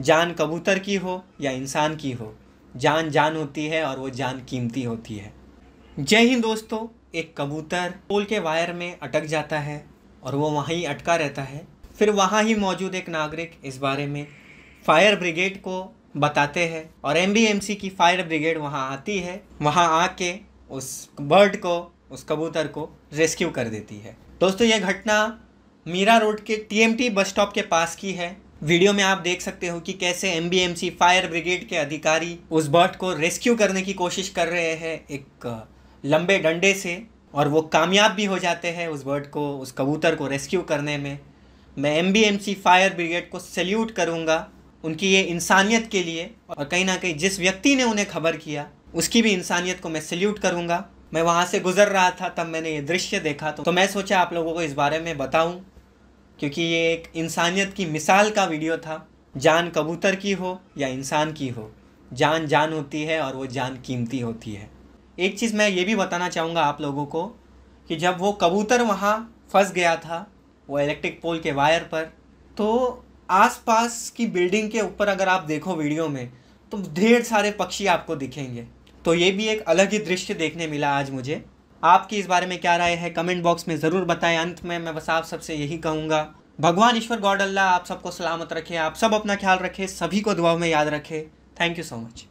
जान कबूतर की हो या इंसान की हो जान जान होती है और वो जान कीमती होती है जय हिंद दोस्तों एक कबूतर पोल के वायर में अटक जाता है और वो वहीं अटका रहता है फिर वहाँ ही मौजूद एक नागरिक इस बारे में फायर ब्रिगेड को बताते हैं और एम की फायर ब्रिगेड वहाँ आती है वहाँ आके उस बर्ड को उस कबूतर को रेस्क्यू कर देती है दोस्तों यह घटना मीरा रोड के टीएमटी बस स्टॉप के पास की है वीडियो में आप देख सकते हो कि कैसे एम फायर ब्रिगेड के अधिकारी उस बर्ड को रेस्क्यू करने की कोशिश कर रहे हैं एक लंबे डंडे से और वो कामयाब भी हो जाते हैं उस बर्ड को उस कबूतर को रेस्क्यू करने में मैं सी फायर ब्रिगेड को सैल्यूट करूँगा उनकी ये इंसानियत के लिए और कहीं ना कहीं जिस व्यक्ति ने उन्हें खबर किया उसकी भी इंसानियत को मैं सैल्यूट करूँगा मैं वहाँ से गुजर रहा था तब मैंने ये दृश्य देखा तो, तो मैं सोचा आप लोगों को इस बारे में बताऊँ क्योंकि ये एक इंसानियत की मिसाल का वीडियो था जान कबूतर की हो या इंसान की हो जान जान होती है और वो जान कीमती होती है एक चीज़ मैं ये भी बताना चाहूँगा आप लोगों को कि जब वो कबूतर वहाँ फंस गया था वो इलेक्ट्रिक पोल के वायर पर तो आसपास की बिल्डिंग के ऊपर अगर आप देखो वीडियो में तो ढेर सारे पक्षी आपको दिखेंगे तो ये भी एक अलग ही दृश्य देखने मिला आज मुझे आपकी इस बारे में क्या राय है कमेंट बॉक्स में ज़रूर बताएं अंत में मैं बस आप सबसे यही कहूँगा भगवान ईश्वर गॉड अल्लाह आप सबको सलामत रखें आप सब अपना ख्याल रखें सभी को दुआ में याद रखें थैंक यू सो मच